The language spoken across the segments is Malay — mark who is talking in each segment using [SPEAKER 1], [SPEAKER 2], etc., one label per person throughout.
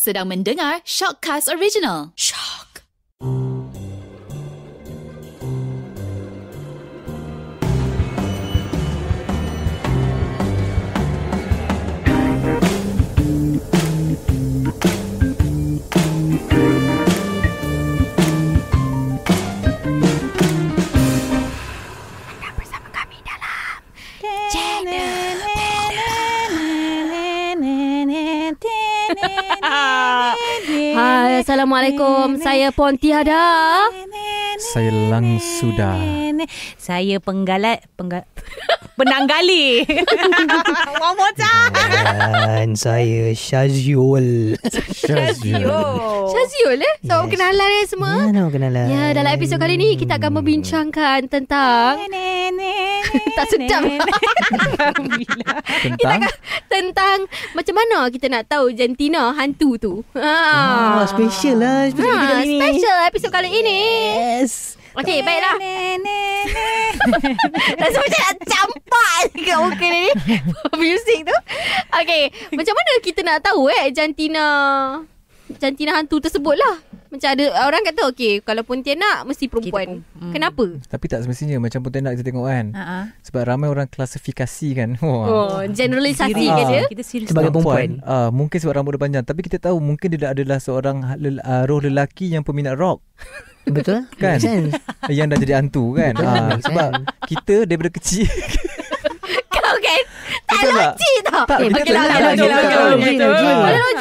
[SPEAKER 1] sedang mendengar Shockcast Original. Sh-
[SPEAKER 2] Hai, Assalamualaikum. Saya Pontiada.
[SPEAKER 3] Saya Langsuda.
[SPEAKER 1] Saya Penggalat. Penggalat. penanggali. One more
[SPEAKER 4] Dan saya Syaziul. Syaziul.
[SPEAKER 2] Syaziul eh? So, yes. kenalan eh semua? Ya, yeah,
[SPEAKER 4] no, kenalan. Ya,
[SPEAKER 2] dalam episod kali ni kita akan membincangkan tentang... tak sedap. tentang? tentang macam mana kita nak tahu jantina hantu tu. Ha. Ah, special lah. Special, ha, episod kali special episode kali ini. Yes. Okey, baiklah. Rasa macam nak campak dekat muka ni. Music tu. Okay, macam mana kita nak tahu eh jantina jantina hantu tersebut lah. Macam ada orang kata okay, kalau pun dia nak mesti perempuan. Pun, hmm. Kenapa?
[SPEAKER 3] Tapi tak semestinya macam pun dia nak kita tengok kan. Uh-huh. Sebab ramai orang klasifikasi kan. Oh, oh generalisasi uh, dia? Kita sebagai perempuan. Uh, mungkin sebab rambut dia panjang, tapi kita tahu mungkin dia adalah seorang uh, roh lelaki yang peminat rock. Betul kan? Sense. Kan? Yang dah jadi hantu kan ha, Sebab kan? Kita daripada kecil Kau kan Tak logik tau tak, eh, Okay lah Boleh logik Boleh logik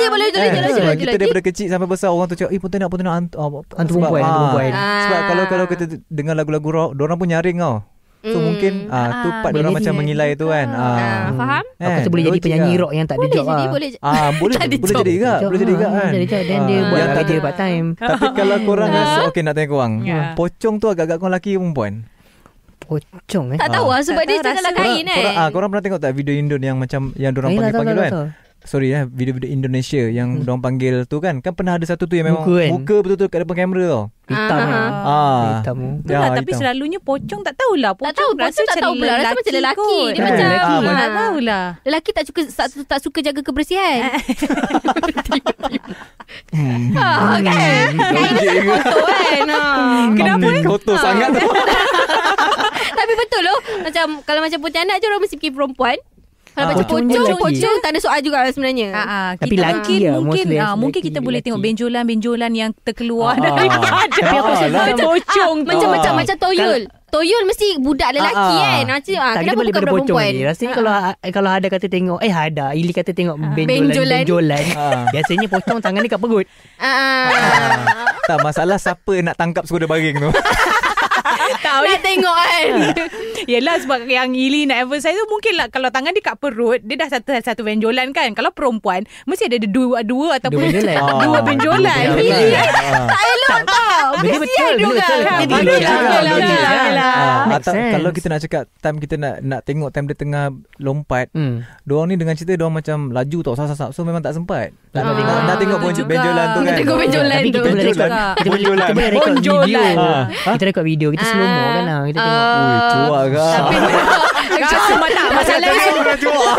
[SPEAKER 3] kan? Boleh logik Kita daripada kecil Sampai besar orang tu cakap Eh pun tak nak Pun tak nak Hantu ah, perempuan Sebab kalau kalau kita Dengar lagu-lagu rock Diorang pun nyaring tau So mm. mungkin uh, uh, tu ah, part orang macam mengilai tu kan. Uh, uh, faham? Eh, aku boleh jadi penyanyi juga. rock yang tak ada lah. Ah Boleh jadi, boleh. Boleh, boleh jadi juga. Boleh jadi juga kan. Jadi
[SPEAKER 4] job dan dia buat
[SPEAKER 3] kerja part time. Tapi kalau korang rasa, okay nak tanya korang. Ya. Pocong tu agak-agak korang lelaki ke perempuan? Pocong eh. Tak tahu lah
[SPEAKER 4] sebab dia cakap lah kain kan.
[SPEAKER 3] Korang pernah tengok tak video Indon yang macam yang diorang panggil-panggil kan? sorry ya, video-video Indonesia yang hmm. orang panggil tu kan. Kan pernah ada satu tu yang memang muka, kan? muka betul-betul kat depan kamera tu. Hitam ah. Ha. Ha. Hitam. Ya, lah, tak, hitam. tapi
[SPEAKER 1] selalunya pocong tak tahulah. Pocong tak tahu, rasa pocong tak tahu pula. Rasa lelaki. Kot. Dia eh, macam lelaki. Ha. Tak
[SPEAKER 2] tahulah. Lelaki tak suka, tak, tak suka jaga kebersihan. Eh. hmm. Oh,
[SPEAKER 1] kan?
[SPEAKER 3] Hmm. Kain kotor kan? Hmm. Kotor sangat tu.
[SPEAKER 2] Tapi betul loh. Macam kalau macam putih anak je orang mesti fikir perempuan. Kalau baca pocong pocong, pocong tak ada soal juga sebenarnya. Ha, ha.
[SPEAKER 4] Tapi laki mungkin, ya, mungkin, ha,
[SPEAKER 2] mungkin kita boleh tengok benjolan-benjolan yang terkeluar
[SPEAKER 4] ha, dari badan. Tapi aku rasa macam pocong macam macam macam toyol.
[SPEAKER 2] Toyol mesti budak lelaki Aa, kan. Macam tak, kita boleh bukan pocong Ni. Rasanya kalau
[SPEAKER 4] kalau ada kata tengok eh ada Ili kata tengok benjolan benjolan. Biasanya pocong tangan ni kat perut.
[SPEAKER 3] Tak masalah siapa nak tangkap suara baring tu.
[SPEAKER 2] tahu Nak ya. tengok kan
[SPEAKER 1] Yelah sebab yang Ili nak emphasize tu Mungkin lah Kalau tangan dia kat perut Dia dah satu satu benjolan kan Kalau perempuan Mesti ada dua Dua ataupun Dua benjolan ah, Dua benjolan, benjolan. Ili ah. Tak
[SPEAKER 2] elok tau
[SPEAKER 1] Mesti betul, ada juga Jadi Atau
[SPEAKER 3] kalau kita nak cakap Time kita nak Nak tengok time dia tengah Lompat hmm. Diorang ni dengan cerita Diorang macam laju tau Sasap-sasap So memang tak sempat Nak ah, kan? tengok benjolan tu kan Nak tengok benjolan tu Kita boleh rekod Kita boleh rekod video Kita rekod video Kita slow mo kan lah. Kita uh, tengok. Ah.
[SPEAKER 4] Ui, tua kan.
[SPEAKER 1] Tapi, tak. Masalah tu. Tak tua.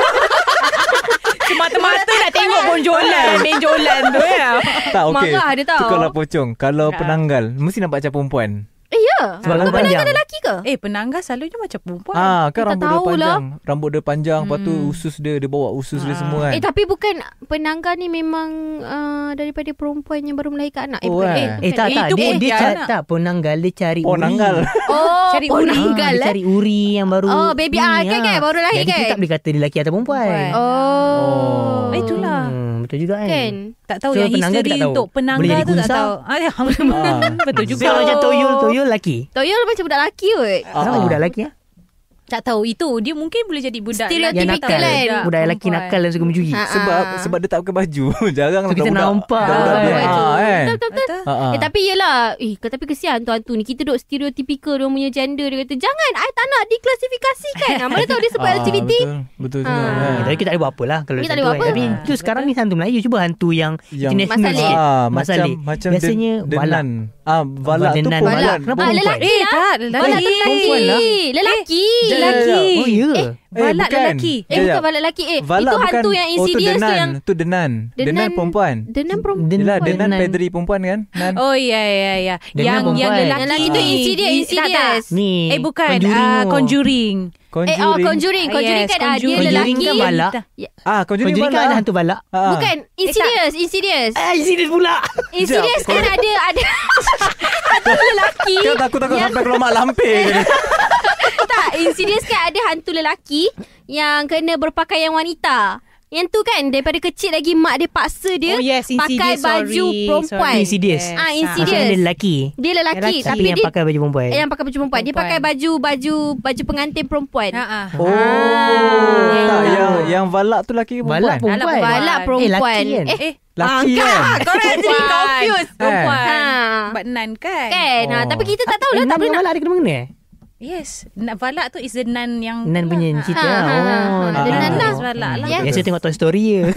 [SPEAKER 1] Mata-mata nak tengok bonjolan Benjolan tu ya
[SPEAKER 3] Tak okay Marah dia tau Tukarlah pocong Kalau ha. penanggal Mesti nampak macam perempuan
[SPEAKER 1] Eh ya Sebab Kau ada lelaki ke? Eh penanggah
[SPEAKER 2] selalunya macam perempuan
[SPEAKER 1] ah, Kan kita rambut tahu dia panjang lah.
[SPEAKER 3] Rambut dia panjang hmm. Lepas tu hmm. usus dia Dia bawa usus ah. dia semua kan Eh
[SPEAKER 2] tapi bukan Penanggah ni memang uh, Daripada perempuan yang baru melahirkan anak Eh, oh, bukan, eh,
[SPEAKER 4] eh, eh tak tak Dia, dia, eh, dia eh, cari tak Penanggal dia cari penanggal. uri Oh cari penanggal uri. Dia cari uri yang baru Oh baby ah kan, ah, kan, baru lahir kan Jadi kita tak boleh kata dia lelaki atau perempuan Oh, oh. Itulah betul juga kan. Kan. Tak tahu so, yang penangga isteri tak untuk penangga tu tak tahu.
[SPEAKER 1] Ah, ya, ah,
[SPEAKER 4] betul juga. kalau so, macam toyol, toyol lelaki.
[SPEAKER 1] Toyol macam budak lelaki kot. uh Kenapa ah. budak lelaki ya? tak tahu itu dia mungkin boleh jadi budak lelaki yang nakal lain. budak
[SPEAKER 4] lelaki nakal dan
[SPEAKER 3] suka mencuri ha, ha, ha. sebab sebab dia tak pakai baju jarang so, lah kita budak, nampak budak, ha, lah. ah, kan? Ha, ha. Eh, tapi
[SPEAKER 2] yelah eh, tapi kesian tuan tu ni kita duk stereotypical dia punya gender dia kata jangan I tak nak diklasifikasikan mana tahu dia sebab ha, LGBT betul
[SPEAKER 4] betul, betul ha. Ha. tapi kita tak buat apalah kalau kita tak kan. buat apa tapi tu sekarang ni hantu Melayu cuba hantu yang, jenis masalah macam, macam biasanya balak.
[SPEAKER 3] Ah, balak tu perempuan. Balak. Kenapa ah, perempuan? Eh, lah. eh,
[SPEAKER 4] tak. lelaki. Eh, lah.
[SPEAKER 1] Lelaki.
[SPEAKER 3] Lelaki. Oh, ya. Eh, Eh, balak bukan. lelaki. Eh, yeah, ya. bukan balak lelaki. Eh, balak itu hantu yang oh, insidious oh, tu, denan, yang... Itu denan. denan. Denan perempuan. Denan perempuan. Den- Yelah, denan, denan pedri perempuan kan? Nan. Oh, ya,
[SPEAKER 1] yeah, ya, yeah, ya. Yeah. Yang, yang lelaki itu ah. insidious. insidious. Ni. Eh, bukan. Ah, conjuring. Uh, conjuring.
[SPEAKER 4] Conjuring. Eh, oh, Conjuring. Ah, conjuring yes, kan conjuring. dia conjuring lelaki. Conjuring kan balak. Ya. Ah, Conjuring, conjuring kan balak. kan hantu
[SPEAKER 3] balak. Ah. Bukan.
[SPEAKER 2] Insidious. Eh, insidious. Eh, insidious pula. Insidious kan ada. ada
[SPEAKER 3] Hantu lelaki. Kau takut-takut sampai keluar malam lampir.
[SPEAKER 2] serius kan ada hantu lelaki yang kena berpakaian wanita. Yang tu kan daripada kecil lagi mak dia paksa dia oh, yes, pakai baju sorry, perempuan. Sorry. Insidious. Yes. Ah, ah insidious. Maksudnya dia lelaki.
[SPEAKER 3] Dia lelaki, lelaki. tapi yang dia pakai baju perempuan. Yang
[SPEAKER 2] pakai baju perempuan. Dia pakai baju baju baju pengantin perempuan. Ha-ha.
[SPEAKER 3] Oh. Ah. Tak yang yang valak tu lelaki perempuan? Valak perempuan.
[SPEAKER 4] Valak perempuan. Eh, laki kan? eh, eh. kan ah, Kau orang jadi confused Perempuan ha.
[SPEAKER 1] Ah. But none kan Kan Tapi oh. kita tak tahu lah eh, Tak boleh nak Nak dia kena mengenai Yes, Valak tu is the nun yang nun
[SPEAKER 4] punya ha. cerita. Ha. Ha. Oh, ha. the nun lah Valak lah. Ya, saya tengok Toy Story je.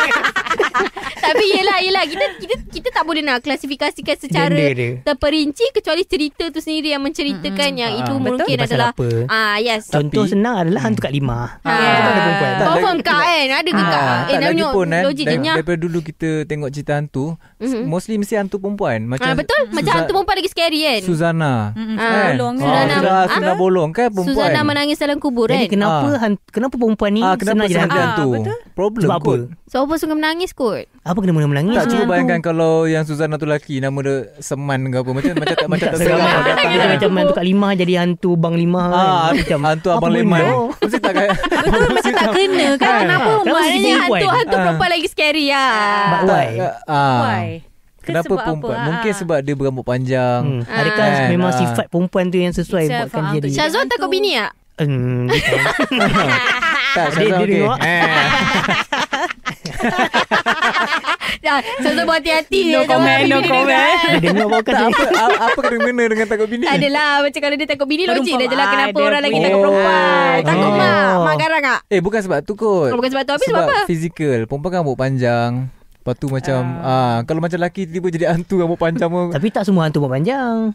[SPEAKER 2] Tapi yelah, yelah. Kita, kita tak boleh nak klasifikasikan secara terperinci kecuali cerita tu sendiri yang menceritakan hmm. yang ha. itu ah, Betul? mungkin adalah
[SPEAKER 4] apa? ah yes contoh
[SPEAKER 3] senang adalah hantu kat lima
[SPEAKER 4] ha. Ha. Ha. kan ada ke
[SPEAKER 3] ha. eh nak tengok pun, eh. logik daripada dulu kita tengok cerita hantu Mm-hmm. Mostly mesti hantu perempuan ah, macam ha, betul Suza- macam hantu
[SPEAKER 2] perempuan lagi scary kan Suzana
[SPEAKER 3] mm-hmm. ha. bolong Suzana, ha. bolong kan perempuan Suzana
[SPEAKER 2] menangis dalam kubur kan kenapa kenapa perempuan ni kenapa senang jadi hantu
[SPEAKER 3] betul problem apa?
[SPEAKER 4] So apa sungguh menangis kot
[SPEAKER 3] apa kena menangis tak cuba bayangkan kalau yang Suzana tu lelaki nama dia Seman ke apa macam macam tak macam tak sama datang lah. dia macam hantu
[SPEAKER 4] kat lima jadi hantu bang lima
[SPEAKER 3] ah, kan. macam hantu abang lima mesti tak mesti tak kena kan kenapa umpamanya hantu hantu ah. perempuan
[SPEAKER 2] lagi scary ya. ah why
[SPEAKER 3] why Kenapa sebab perempuan? Apa, Mungkin ha. sebab dia berambut panjang. Hmm. Adakah ha. memang ha. sifat
[SPEAKER 4] perempuan tu yang sesuai Itself buatkan
[SPEAKER 2] dia? Syazwan takut bini tak?
[SPEAKER 3] Hmm.
[SPEAKER 4] tak, Syazwan okey. Dia, dia
[SPEAKER 3] okay.
[SPEAKER 2] Saya sebut hati-hati No comment No comment
[SPEAKER 3] Apa kena-kena dengan takut bini Tak adalah
[SPEAKER 2] Macam kalau dia takut bini Logik dah jelas Kenapa orang lagi takut perempuan
[SPEAKER 1] oh. Takut
[SPEAKER 3] mak Mak oh. garang tak Eh bukan sebab tu kot oh, Bukan
[SPEAKER 2] sebab tu Habis sebab apa
[SPEAKER 3] Physical. Perempuan kan rambut panjang Lepas tu macam uh. ah, Kalau macam lelaki Tiba-tiba jadi hantu Rambut panjang Tapi tak semua hantu Rambut panjang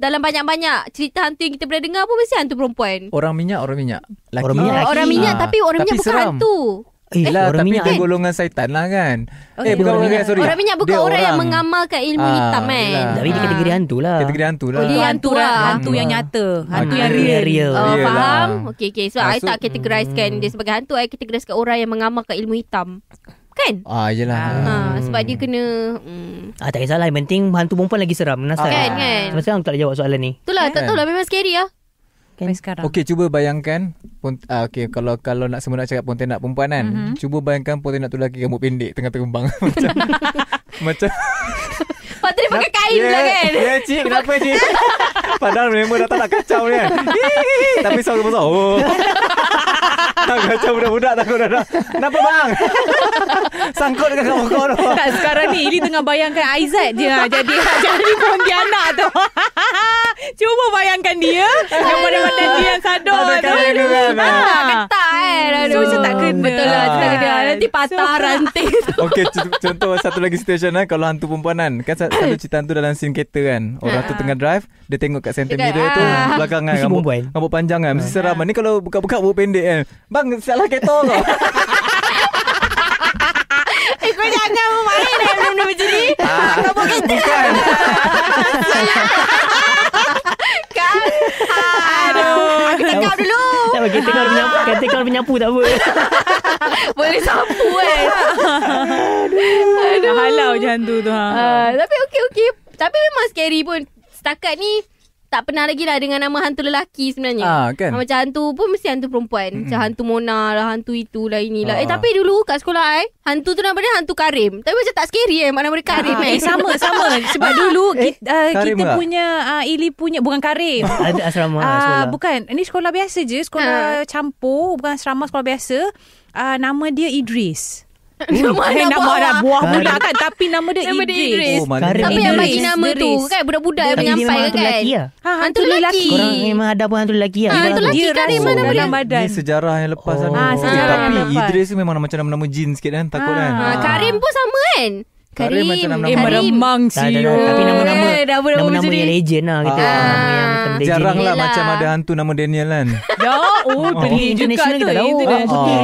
[SPEAKER 2] dalam banyak-banyak cerita hantu yang kita pernah dengar pun mesti hantu perempuan.
[SPEAKER 3] Orang minyak, orang minyak. Laki. Orang minyak, laki. Ah, orang minyak tapi eh, orang tapi minyak bukan hantu. Eh, lah, orang tapi minyak kan? golongan syaitan lah kan. Okay. Oh, eh, bukan orang minyak, sorry. Orang minyak bukan orang, orang, yang mengamalkan
[SPEAKER 2] ilmu ah, hitam kan. Ilah. Tapi
[SPEAKER 3] dia ah. kategori hantu lah. Kategori hantu lah. Oh, hantu lah. lah. Hantu yang hmm.
[SPEAKER 4] nyata. Hantu okay. yang real. real.
[SPEAKER 3] Oh, Yelah.
[SPEAKER 2] faham? Okay, okay. Ah, so, saya tak kategorikan hmm. dia sebagai hantu. Saya kategorikan orang yang mengamalkan ilmu hitam. Kan?
[SPEAKER 4] Ah, yelah. Ha, hmm. Ah, sebab
[SPEAKER 2] dia kena... Hmm.
[SPEAKER 4] Ah, tak kisahlah. Yang penting hantu perempuan lagi seram.
[SPEAKER 3] Menasar. Ah. Kan, lah. kan? Sampai sekarang tak jawab soalan ni. Itulah, kan? tak tahu lah.
[SPEAKER 2] Memang scary lah. Kan? sekarang.
[SPEAKER 3] Okay, cuba bayangkan. Pun, ah, okay, kalau kalau nak semua nak cakap pontenak perempuan kan. Mm-hmm. Cuba bayangkan pun pontenak tu lagi rambut pendek tengah terumbang macam...
[SPEAKER 2] macam... Pak pakai kain yeah. lah ya, kan Ya yeah, cik kenapa cik
[SPEAKER 3] Padahal member datang nak kacau ni kan Tapi suara besar oh. Tak kacau budak-budak takut dah nak Kenapa bang Sangkut dengan kawan-kawan tu tak,
[SPEAKER 1] Sekarang ni Ili tengah bayangkan Aizat je ha, Jadi ha, jadi Pontianak tu Cuba bayangkan dia Yang pada mata dia yang sadar tu kan, kan? ah,
[SPEAKER 2] Ketak Kan?
[SPEAKER 1] So, macam tak kena. Betul lah. Ha. Kan? Nanti
[SPEAKER 2] patah so,
[SPEAKER 3] ranting tu. Okay, contoh satu lagi situation lah. Kalau hantu perempuan kan. Kan satu cerita hantu dalam scene kereta kan. Orang ah. tu tengah drive. Dia tengok kat center mirror tu. Ah. Ah, belakang kan. Rambut, panjang kan. Mesti seram kan. Ni kalau buka-buka rambut pendek kan. Bang, salah kereta kau.
[SPEAKER 2] Eh, kau jangan main eh. Benda-benda macam ni. Rambut kereta. Bukan.
[SPEAKER 4] Kan. Ha. Stop dulu. Tak bagi tekor menyapu, ah. kan tekor menyapu tak boleh Boleh sapu kan. Aduh. Halau je hantu tu ha. Ah,
[SPEAKER 2] tapi okey okey. Tapi memang scary pun. Setakat ni tak pernah lagi lah dengan nama hantu lelaki sebenarnya. Ah, kan? Macam hantu pun mesti hantu perempuan. Macam mm-hmm. hantu Mona lah, hantu lah. inilah. Eh, ah. Eh tapi dulu kat sekolah eh hantu tu nama dia hantu Karim. Tapi macam tak scary eh mana nama Karim. Ah, eh. eh sama sama sebab ah.
[SPEAKER 1] dulu eh, ah, kita, uh, kita punya uh, Ili punya bukan Karim. Ada asrama uh, sekolah. bukan, ini sekolah biasa je, sekolah ah. campur, bukan asrama sekolah biasa. Uh, nama dia Idris. Nama hey, nama buah, buah budak kan Tapi nama dia nama Idris, Idris. Oh, Karim. Siapa yang bagi nama tu kan Budak-budak yang menyampai kan Dia hantu lelaki ha, ya? Hantu ah, lelaki Korang
[SPEAKER 4] memang ada pun hantu lelaki ya? Hantu ah, lelaki kan mana nama dia Ini
[SPEAKER 3] sejarah yang lepas oh. Ha, sejarah Tapi Idris memang macam nama-nama jin sikit kan Takut ha. kan ha. Karim
[SPEAKER 2] pun sama kan Karim. macam nama-nama. Eh, meremang si. Tapi
[SPEAKER 3] nama-nama. Yeah, eh, nama-nama yang legend lah. Kita. Ah. Nama yang macam legend. Jarang lah macam ada hantu nama Daniel kan.
[SPEAKER 2] ya. Oh, oh.
[SPEAKER 4] tapi oh. international kita tahu. Oh, putih. Kan? Kan? Ah, oh, putih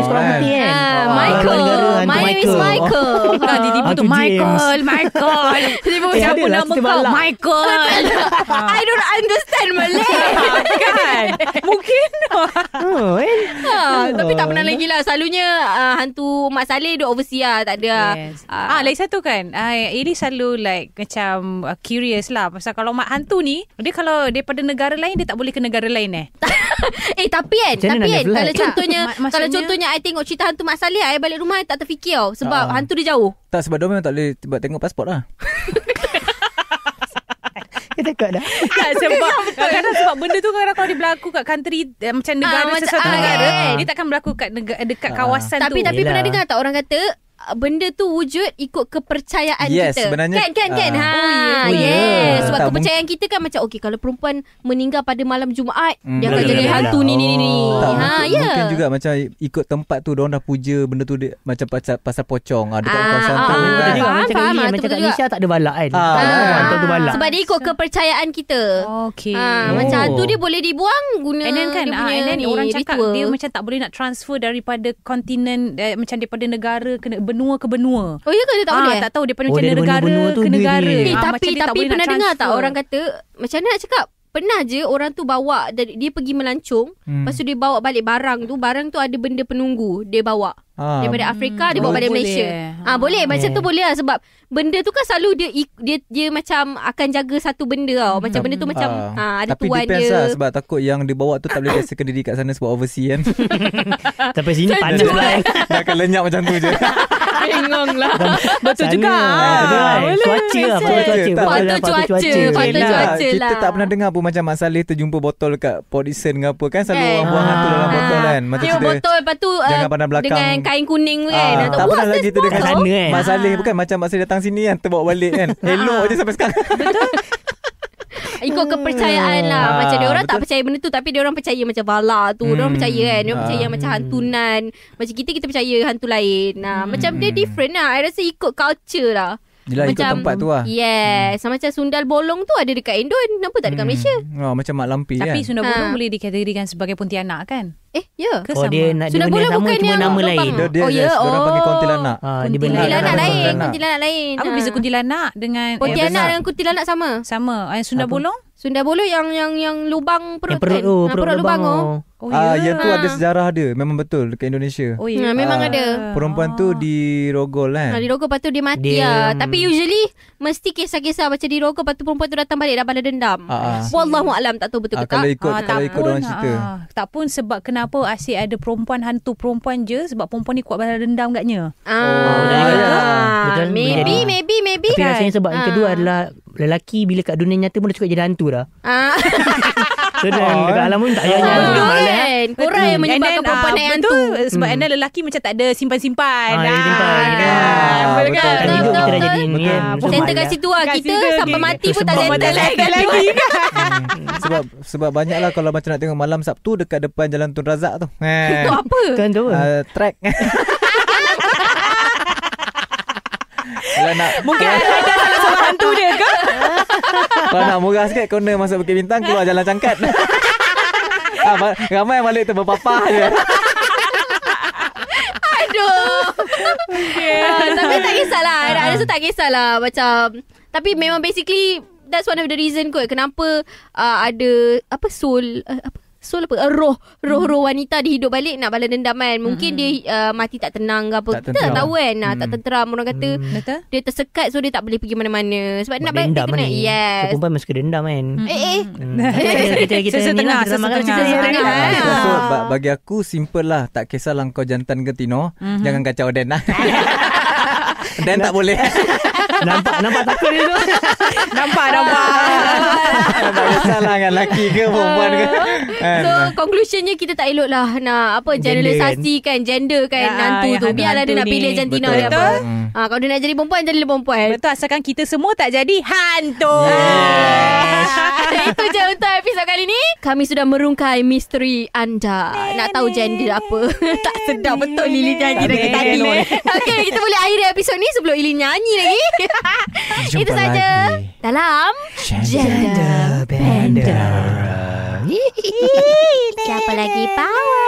[SPEAKER 4] kan. Michael. My name is Michael.
[SPEAKER 1] Dia tiba tu Michael. Michael. Dia tiba macam nama kau? Michael.
[SPEAKER 2] I don't understand Malay.
[SPEAKER 1] Ah, kan?
[SPEAKER 2] Mungkin. Oh, eh. oh. Tapi tak pernah lagi lah. Selalunya hantu Mak Saleh duduk overseas.
[SPEAKER 1] Lah. Tak ada. Lah. Ah, lain satu kan? kan uh, Ini selalu like Macam uh, curious lah Pasal kalau mak hantu ni Dia kalau daripada negara lain Dia tak boleh ke negara lain eh Eh tapi
[SPEAKER 2] kan Jangan Tapi kan
[SPEAKER 3] Kalau eh?
[SPEAKER 1] contohnya Ma- Kalau contohnya
[SPEAKER 2] I tengok cerita hantu Mak Saleh I balik rumah I tak terfikir tau
[SPEAKER 3] Sebab uh, hantu dia jauh Tak sebab dia memang tak boleh Buat tengok pasport lah
[SPEAKER 1] Kita dah. Ah, sebab kadang sebab benda tu kadang kalau dia berlaku kat country eh, macam ah, negara ah, sesuatu ah, negara, ah, dia
[SPEAKER 2] takkan berlaku kat dekat ah, kawasan tapi, tu. Tapi tapi pernah dengar tak orang kata benda tu wujud ikut kepercayaan yes, kita. Kan kan kan. Uh, ha. Oh, yeah. oh yeah. Ya. Sebab tak, kepercayaan mung- kita kan macam okey kalau perempuan meninggal pada malam Jumaat mm, dia akan jadi hantu ni ni ni. ni. Oh, tak, ha ya. Yeah. Mungkin juga
[SPEAKER 3] macam ikut tempat tu dah puja benda tu dia, macam pasal, pasal pocong ada ah, dekat ah, kawasan ah, tu. Ah, kan. juga, faham, macam faham, ah, macam Malaysia tak ada balak kan. Ah, Tu balak. Sebab dia
[SPEAKER 2] ikut kepercayaan kita. Okey. Ha, macam tu oh. dia boleh dibuang guna then kan, dia punya and then orang cakap dia macam
[SPEAKER 1] tak boleh nak transfer daripada kontinen eh, macam daripada negara kena benua ke benua. Oh ya ke dia tak ah, boleh? Tak tahu dia pandai oh, macam dia negara benua ke negara. Eh, ah, tapi tapi pernah dengar tak orang
[SPEAKER 2] kata macam mana nak cakap? Pernah je orang tu bawa dia pergi melancung, hmm. lepas tu dia bawa balik barang tu, barang tu ada benda penunggu, dia bawa. Ha, daripada Afrika hmm, dia bawa oh, balik Malaysia. Ah boleh hmm. macam yeah. tu boleh lah sebab benda tu kan selalu dia dia dia macam akan jaga satu benda tau. Macam hmm. benda tu hmm, macam ha, ha ada tapi tuan dia. Tapi lah, dia
[SPEAKER 3] sebab takut yang dia bawa tu tak boleh biasa diri kat sana sebab overseas kan. Sampai sini panas pula. Dah, dah akan lenyap macam tu je.
[SPEAKER 1] Bingung lah.
[SPEAKER 3] Betul juga. Ah, ah, cuaca lah. Patut cuaca. Patut cuaca. Patut cuaca lah. Kita tak pernah dengar pun macam Mak Saleh terjumpa botol kat Port Dixon ke apa kan. Selalu eh. orang buang hantu lah dalam botol kan. Macam botol
[SPEAKER 2] lepas tu. Jangan eh, pandang belakang kain kuning kan. Ah, tak tak pernah
[SPEAKER 3] lagi tu dekat sana kan. Mak Saleh ah. bukan macam Mak Saleh datang sini kan. Terbawa balik kan. Hello, ah. je sampai sekarang. Betul.
[SPEAKER 2] Ikut hmm. kepercayaan lah. Ah, macam dia orang tak percaya benda tu. Tapi dia orang percaya macam bala tu. Dia orang hmm. percaya kan. Dia orang percaya macam hantunan. Macam kita, kita percaya hantu lain. Nah, hmm. Macam dia different lah. I rasa ikut culture lah. Yelah macam, ikut tempat tu lah Yes hmm. Macam sundal bolong tu Ada dekat Indon Kenapa tak dekat hmm. Malaysia
[SPEAKER 3] oh, Macam Mak Lampi Tapi kan Tapi sundal
[SPEAKER 2] bolong ha. Boleh dikategorikan sebagai Pontianak
[SPEAKER 1] kan Eh Ya. Yeah. Oh, dia nak dia punya nama cuma nama lain. oh, ya. Yes. Oh. panggil kuntilanak.
[SPEAKER 3] Ha,
[SPEAKER 4] kuntilanak. kuntilanak lain.
[SPEAKER 1] Kuntilanak
[SPEAKER 2] lain. Apa ha. beza kuntilanak dengan... Kuntilanak dengan kuntilanak sama? Sama. Yang Sunda Apa? Bolong? Sunda Bolu yang yang yang lubang perut yang perut, kan? oh, perut, perut lubang, lubang
[SPEAKER 3] oh. Oh, ah, yeah. Yang tu ada sejarah dia Memang betul Dekat Indonesia oh, yeah. Ya. ha, Memang ha. ada Perempuan ha. tu ah. dirogol kan ha, Dirogol
[SPEAKER 2] lepas dia mati dia, lah. um... Tapi usually Mesti kisah-kisah Macam dirogol Lepas perempuan tu datang balik Dah balas dendam ha. Wallahualam Tak tahu
[SPEAKER 1] betul ke kalau tak ikut, ha, Kalau tak ikut pun, orang cerita ha. Tak pun sebab kenapa Asyik ada perempuan Hantu perempuan je Sebab perempuan ni Kuat balas dendam katnya Ah. Oh, oh, ya. Ya. maybe, maybe Maybe Tapi kan? rasanya sebab ha. yang kedua
[SPEAKER 4] adalah lelaki bila kat dunia nyata pun dah cukup jadi hantu dah. Ah. so dan dekat alam pun tak payah. Oh. Oh.
[SPEAKER 2] Kan?
[SPEAKER 1] Korang yang menyebabkan perempuan ah, naik hantu. Sebab hmm. lelaki macam tak ada simpan-simpan. Ah, ah. Simpan.
[SPEAKER 4] Ah. Kan? Ya. Betul. Betul. Betul. jadi
[SPEAKER 3] ni. Kan? Ah, betul. Betul. Lah,
[SPEAKER 4] betul. kita sampai mati pun tak ada
[SPEAKER 3] lagi. Betul.
[SPEAKER 2] Hmm.
[SPEAKER 3] Sebab sebab banyaklah kalau macam nak tengok malam Sabtu dekat depan Jalan Tun Razak tu. Eh. Itu apa? Tuan ah, track. Kalau nak Mungkin ada salah
[SPEAKER 1] sama hantu dia ke
[SPEAKER 3] Kalau nak murah sikit Kena masuk Bukit Bintang Keluar jalan cangkat ah, Ramai balik tu berpapah je
[SPEAKER 2] Aduh ah, okay. uh, Tapi tak kisahlah uh Ada ah. rasa tak kisahlah Macam Tapi memang basically That's one of the reason kot Kenapa uh, Ada Apa soul uh, Apa So lepas uh, roh roh-roh hmm. wanita dihidup balik nak balas dendam kan mungkin hmm. dia uh, mati tak tenang ke apa tak kita tahu kan hmm. tak tenteram orang kata hmm. dia tersekat so dia tak boleh pergi mana-mana sebab nak balik dia kena ni. yes perempuan
[SPEAKER 3] mesti dendam kan
[SPEAKER 2] eh eh
[SPEAKER 1] kita ni
[SPEAKER 3] bagi aku simple lah tak kisah lah kau jantan ke tino mhm. jangan kacau den lah den tak boleh Nampak nampak takut dia tu.
[SPEAKER 2] nampak nampak
[SPEAKER 3] kisahlah kan lelaki ke perempuan ke. Ah. Kan. so
[SPEAKER 2] conclusionnya kita tak elok lah nak apa generalisasi kan? kan gender kan ya, nantu tu. Ya, Biarlah dia nak pilih jantina Betul. dia Hmm. Ha, kalau dia nak jadi perempuan jadi perempuan. Betul asalkan kita semua tak jadi hantu. Yes. Itu je untuk episod kali ni. Kami sudah merungkai misteri anda. Nenek. Nak tahu gender apa. Nenek. tak sedap betul Lili nyanyi
[SPEAKER 4] Nenek. lagi tadi. Okey kita boleh
[SPEAKER 2] akhiri episod ni sebelum Lili nyanyi lagi. Itu saja dalam Gender Bender. Siapa lagi
[SPEAKER 1] power?